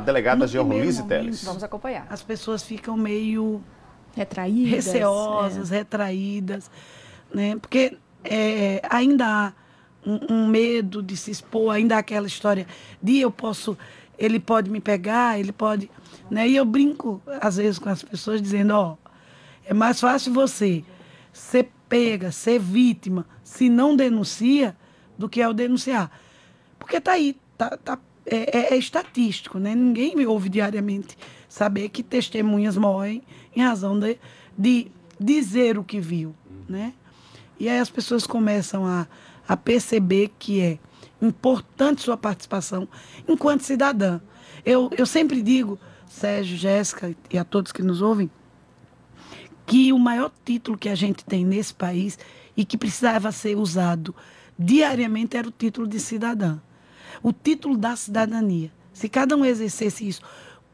A delegada Georlise Teles. Vamos acompanhar. As pessoas ficam meio retraídas, receosas, é. retraídas, né? Porque é, ainda há um, um, medo de se expor, ainda há aquela história de eu posso, ele pode me pegar, ele pode, né? E eu brinco às vezes com as pessoas dizendo, ó, oh, é mais fácil você ser pega, ser vítima, se não denuncia, do que o denunciar, porque tá aí, tá, tá é, é, é, estatístico, né? Ninguém me ouve diariamente saber que testemunhas morrem em razão de, de dizer o que viu, né? E aí as pessoas começam a, a perceber que é importante sua participação enquanto cidadã. Eu, eu sempre digo, Sérgio, Jéssica e a todos que nos ouvem, que o maior título que a gente tem nesse país e que precisava ser usado diariamente era o título de cidadã o título da cidadania. Se cada um exercesse isso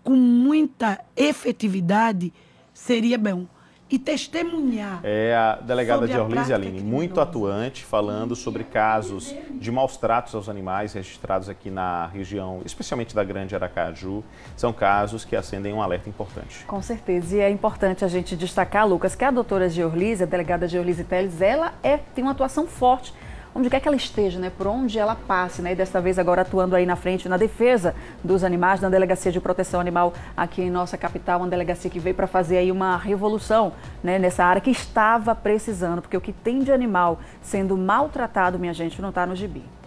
com muita efetividade, seria bom. E testemunhar. É a delegada de Orlise Aline, muito atuante, falando sobre casos de maus tratos aos animais registrados aqui na região, especialmente da Grande Aracaju. São casos que acendem um alerta importante. Com certeza. E é importante a gente destacar, Lucas, que a doutora Orlise, a delegada de Orlise Teles, ela é, tem uma atuação forte onde quer que ela esteja, né, por onde ela passe, né, e desta vez agora atuando aí na frente na defesa dos animais, na Delegacia de Proteção Animal aqui em nossa capital, uma delegacia que veio para fazer aí uma revolução né, nessa área que estava precisando, porque o que tem de animal sendo maltratado, minha gente, não está no gibi.